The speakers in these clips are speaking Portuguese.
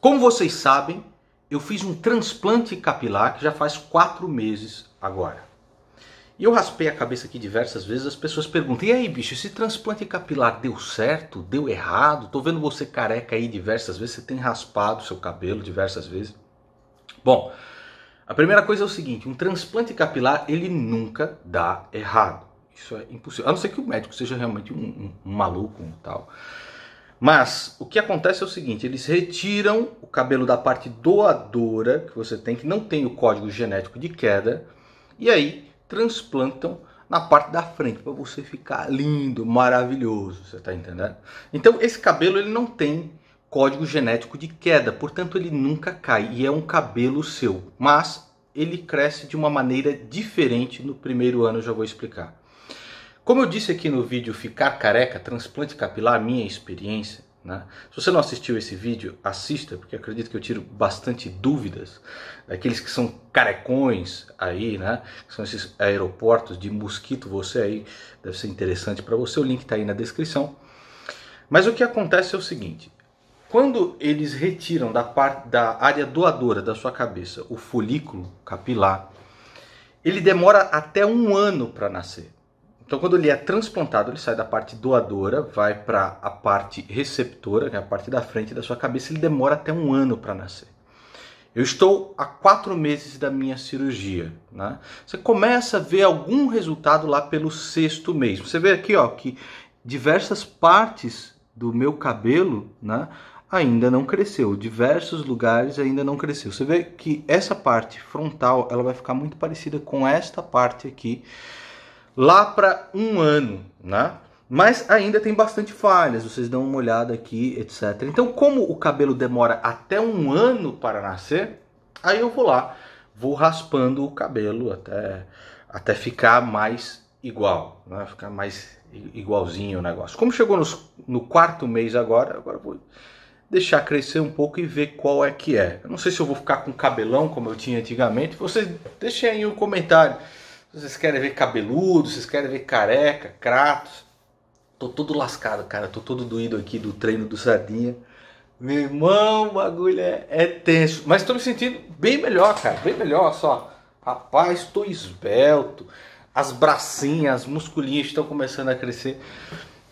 Como vocês sabem, eu fiz um transplante capilar que já faz quatro meses agora. E eu raspei a cabeça aqui diversas vezes, as pessoas perguntam, e aí bicho, esse transplante capilar deu certo? Deu errado? Tô vendo você careca aí diversas vezes, você tem raspado seu cabelo diversas vezes. Bom, a primeira coisa é o seguinte, um transplante capilar ele nunca dá errado. Isso é impossível, a não ser que o médico seja realmente um, um, um maluco, um tal. Mas o que acontece é o seguinte: eles retiram o cabelo da parte doadora que você tem, que não tem o código genético de queda, e aí transplantam na parte da frente para você ficar lindo, maravilhoso, você está entendendo? Então esse cabelo ele não tem código genético de queda, portanto ele nunca cai e é um cabelo seu, mas ele cresce de uma maneira diferente no primeiro ano, já vou explicar. Como eu disse aqui no vídeo Ficar Careca, Transplante Capilar, minha experiência, né? se você não assistiu esse vídeo, assista, porque acredito que eu tiro bastante dúvidas daqueles que são carecões aí, né? que são esses aeroportos de mosquito, você aí, deve ser interessante para você, o link está aí na descrição. Mas o que acontece é o seguinte, quando eles retiram da, parte, da área doadora da sua cabeça o folículo capilar, ele demora até um ano para nascer. Então, quando ele é transplantado, ele sai da parte doadora, vai para a parte receptora, que é a parte da frente da sua cabeça, ele demora até um ano para nascer. Eu estou há quatro meses da minha cirurgia. Né? Você começa a ver algum resultado lá pelo sexto mês. Você vê aqui ó, que diversas partes do meu cabelo né, ainda não cresceu. Diversos lugares ainda não cresceu. Você vê que essa parte frontal ela vai ficar muito parecida com esta parte aqui lá para um ano, né? Mas ainda tem bastante falhas, vocês dão uma olhada aqui, etc. Então, como o cabelo demora até um ano para nascer, aí eu vou lá, vou raspando o cabelo até, até ficar mais igual, né? ficar mais igualzinho o negócio. Como chegou nos, no quarto mês agora, agora vou deixar crescer um pouco e ver qual é que é. Eu não sei se eu vou ficar com cabelão como eu tinha antigamente, vocês deixem aí um comentário vocês querem ver cabeludo, vocês querem ver careca, cratos. Tô todo lascado, cara. Tô todo doído aqui do treino do Sardinha. Meu irmão, o bagulho é, é tenso. Mas tô me sentindo bem melhor, cara. Bem melhor, só. Rapaz, tô esbelto. As bracinhas, as musculinhas estão começando a crescer.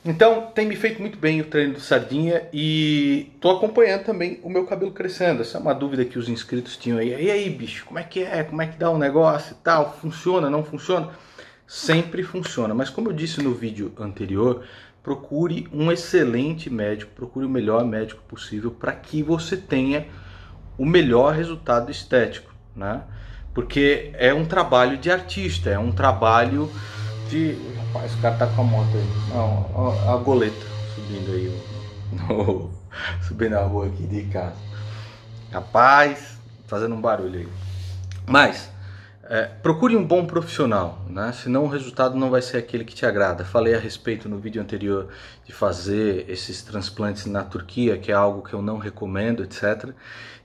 Então, tem me feito muito bem o treino do Sardinha e tô acompanhando também o meu cabelo crescendo. Essa é uma dúvida que os inscritos tinham aí. E aí, bicho, como é que é? Como é que dá o um negócio e tal? Funciona, não funciona? Sempre funciona, mas como eu disse no vídeo anterior, procure um excelente médico, procure o melhor médico possível para que você tenha o melhor resultado estético, né? Porque é um trabalho de artista, é um trabalho de. Rapaz, o cara tá com a moto aí. Não, a, a goleta subindo aí. subindo a rua aqui de casa. Rapaz, fazendo um barulho aí. Mas, é, procure um bom profissional, né? senão o resultado não vai ser aquele que te agrada. Falei a respeito no vídeo anterior de fazer esses transplantes na Turquia, que é algo que eu não recomendo, etc.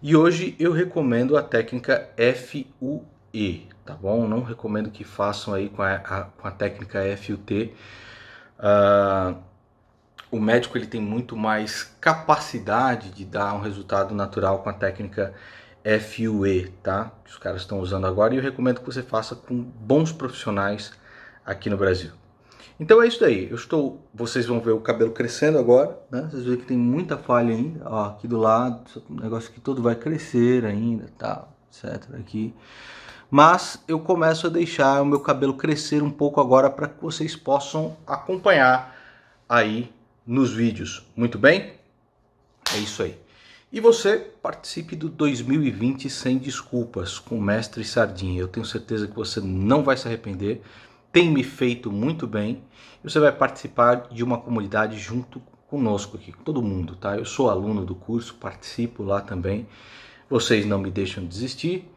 E hoje eu recomendo a técnica FUE, tá bom? Não recomendo que façam aí com a, a com a técnica FUT. Uh, ah, o médico ele tem muito mais capacidade de dar um resultado natural com a técnica FUE, tá? Que os caras estão usando agora e eu recomendo que você faça com bons profissionais aqui no Brasil. Então é isso daí. Eu estou, vocês vão ver o cabelo crescendo agora, né? Vocês veem que tem muita falha ainda, ó, aqui do lado, negócio que todo vai crescer ainda, tá, etc. Aqui mas eu começo a deixar o meu cabelo crescer um pouco agora para que vocês possam acompanhar aí nos vídeos. Muito bem? É isso aí. E você participe do 2020 sem desculpas com o Mestre Sardinha. Eu tenho certeza que você não vai se arrepender. Tem me feito muito bem. Você vai participar de uma comunidade junto conosco aqui, com todo mundo, tá? Eu sou aluno do curso, participo lá também. Vocês não me deixam desistir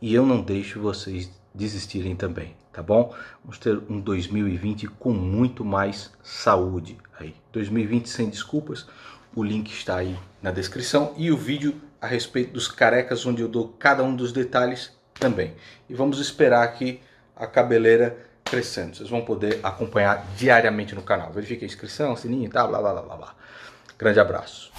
e eu não deixo vocês desistirem também, tá bom? Vamos ter um 2020 com muito mais saúde aí. 2020 sem desculpas. O link está aí na descrição e o vídeo a respeito dos carecas onde eu dou cada um dos detalhes também. E vamos esperar aqui a cabeleira crescendo. Vocês vão poder acompanhar diariamente no canal. Verifique a inscrição, sininho e tá, blá blá blá blá. Grande abraço.